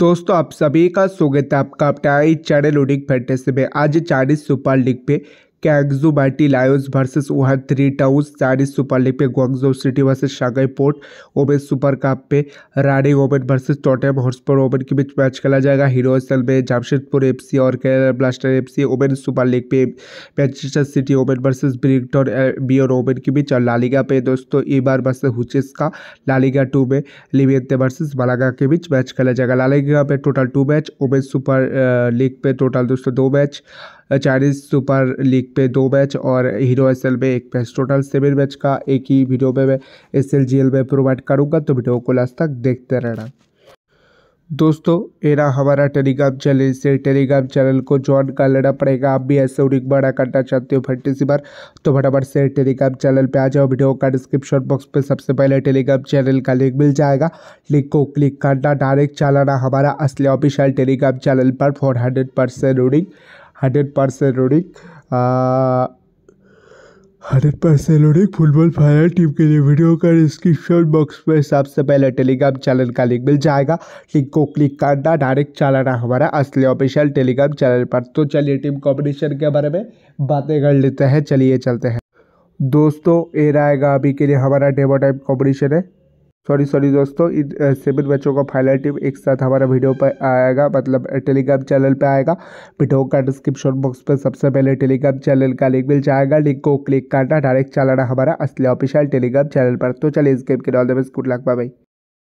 दोस्तों आप सभी का स्वागत है आपका अपना चैनल उडिक फैंटेसी में आज चाइनीज सुपर लीग पे कैगजू बैटी लायोस वर्सेस वहाँ थ्री टाउस चारिस सुपर लीग पे Guangzhou city versus Shanghai port ओबेन सुपर कप पे रानी ओबेन वर्सेस टोटेम हॉर्सपोर ओबेन के बीच मैच खेला जाएगा हीरोल में जमशेदपुर एफसी और केरल ब्लास्टर एफसी ओबेन सुपर लीग पे मैनचेस्टर सिटी ओबेन वर्सेस ब्रिंगटन बियर ओबेन के बीच और लालिगा पे दोस्तों बार वर्सेस हुचेस का लालिगा टू में लिवियंते वर्सेस मलागा के बीच मैच खेला जाएगा लालिगा में टोटल टू मैच ओबेन सुपर लीग पे टोटल दोस्तों दो मैच चाइनीज़ सुपर लीग पे दो मैच और हीरो एस में एक मैच टोटल सेवन मैच का एक ही वीडियो में मैं एस में प्रोवाइड करूँगा तो वीडियो को लास्ट तक देखते रहना दोस्तों एरा हमारा टेलीग्राम चैनल से टेलीग्राम चैनल को ज्वाइन कर लेना पड़ेगा आप भी ऐसे उड़ी बड़ा करना चाहते हो फैंटेसी बार तो फटाफट से टेलीग्राम चैनल पे आ जाओ वीडियो का डिस्क्रिप्शन बॉक्स पे सबसे पहले टेलीग्राम चैनल का लिंक मिल जाएगा लिंक को क्लिक करना डायरेक्ट चलाना हमारा असली ऑफिशियल टेलीग्राम चैनल पर फोर हंड्रेड परसेंट उड़िक हंड्रेड परसेंट পার্সেলোরিক hundred percent football final team के लिए वीडियो का डिस्क्रिप्शन बॉक्स में सबसे पहले टेलीग्राम चैनल का लिंक मिल जाएगा लिंक को क्लिक करना डायरेक्ट चलाना हमारा असली ऑफिशियल टेलीग्राम चैनल पर तो चलिए टीम कॉम्पिटिशन के बारे में बातें कर लेते हैं चलिए चलते हैं दोस्तों ये रहेगा अभी के लिए हमारा डेमो टाइम कॉम्पिटिशन है सॉरी सॉरी दोस्तों इन सेवन बच्चों का फाइनल एक साथ हमारा वीडियो पर आएगा मतलब टेलीग्राम चैनल पर आएगा वीडियो का डिस्क्रिप्शन बॉक्स पर सबसे पहले टेलीग्राम चैनल का लिंक मिल जाएगा लिंक को क्लिक करना डायरेक्ट चलाना हमारा असली ऑफिशियल टेलीग्राम चैनल पर तो चलिए इस गेम के नॉल गुड लक बाई